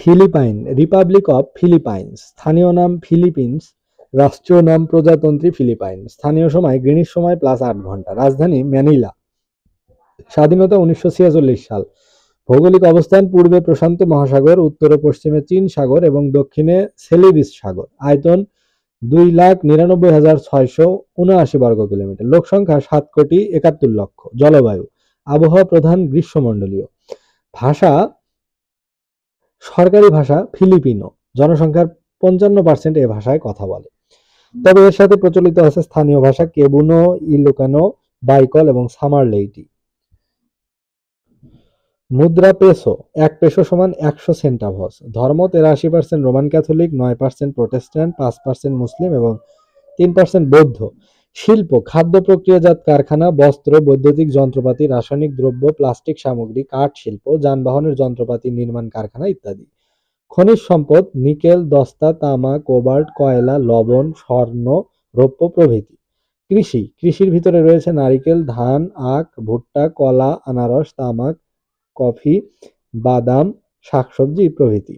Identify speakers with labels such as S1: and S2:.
S1: Philippine Republic of Philippine স্থানীয় নাম Philippines রাষ্ট্রীয় নাম প্রজাতন্ত্রী ফিলিপাইন স্থানীয় সময় গ্রিনিস সময় প্লাস আট ঘন্টা রাজধানী ম্যানিলা স্বাধীনতা উনিশশো সাল ভৌগোলিক অবস্থান পূর্বে প্রশান্ত মহাসাগর উত্তর পশ্চিমে চীন সাগর এবং দক্ষিণে সেলিবিস সাগর আয়তন দুই লাখ নিরানব্বই হাজার ছয়শো উনআশি বর্গ কিলোমিটার লোক সংখ্যা সাত কোটি একাত্তর লক্ষ জলবায়ু আবহাওয়া প্রধান গ্রীষ্মমণ্ডলীয় ভাষা সরকারি ভাষা ফিলিপিনো জনসংখ্যার পঞ্চান্ন পার্সেন্ট এ ভাষায় কথা বলে তবে এর সাথে প্রচলিত আছে স্থানীয় ভাষা কেবুনো ইলোকানো বাইকল এবং সামার লেইটি মুদ্রা পেসো এক পেসো সমান একশো সেন্টাভস ধর্ম তেরাশি পার্সেন্ট রোমান ক্যাথলিক নয় পার্সেন্ট প্রোটেস্ট্যান্ট পাঁচ পার্সেন্ট মুসলিম এবং তিন পার্সেন্ট বৌদ্ধ শিল্প খাদ্য প্রক্রিয়াজাত কারখানা বস্ত্র বৈদ্যুতিক যন্ত্রপাতি রাসায়নিক দ্রব্য প্লাস্টিক সামগ্রী কাঠ শিল্প যানবাহনের যন্ত্রপাতি নির্মাণ কারখানা ইত্যাদি খনিজ সম্পদ নিকেল দস্তা তামা কোবাল্ট কয়লা লবণ স্বর্ণ রৌপ্য প্রভৃতি কৃষি কৃষির ভিতরে রয়েছে নারিকেল ধান আখ ভুট্টা কলা আনারস তামাক কফি বাদাম শাকসবজি প্রভৃতি